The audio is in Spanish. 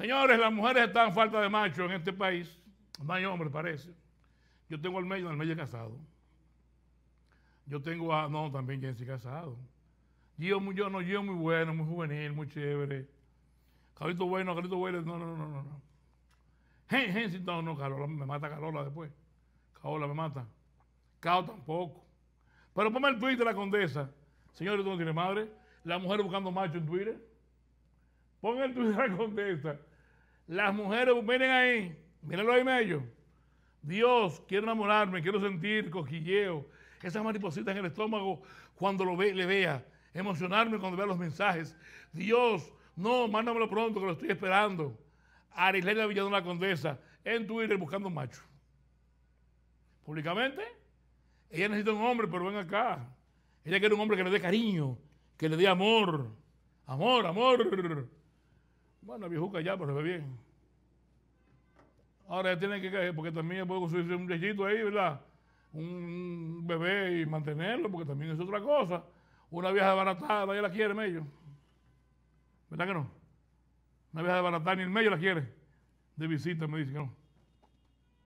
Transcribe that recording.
Señores, las mujeres están en falta de macho en este país. No hay hombre, parece. Yo tengo al medio, al medio casado. Yo tengo a, no, también Jensi casado. Gio, yo no, Gio muy bueno, muy juvenil, muy chévere. Cabrito bueno, Cabrito bueno, no, no, no, no. no. Jensi, no, no, Carola, me mata Carola después. Carola me mata. Cao tampoco. Pero ponme el Twitter de la condesa. Señores, tú no tienes madre. La mujer buscando macho en Twitter. Pon el Twitter de la condesa las mujeres, miren ahí, mírenlo ahí medio. Dios, quiero enamorarme, quiero sentir coquilleo. esas maripositas en el estómago cuando lo ve, le vea, emocionarme cuando vea los mensajes. Dios, no, mándamelo pronto que lo estoy esperando. Arisleida Villadón la Condesa, en Twitter buscando un macho. Públicamente, ella necesita un hombre, pero ven acá. Ella quiere un hombre que le dé cariño, que le dé amor. Amor, amor. Bueno, viejuca ya, pero se ve bien. Ahora ya tiene que caer porque también puede construirse un viejito ahí, ¿verdad? Un bebé y mantenerlo, porque también es otra cosa. Una vieja desbaratada, nadie la quiere, Mello. ¿Verdad que no? Una vieja desbaratada, ni el medio la quiere. De visita me dice que no.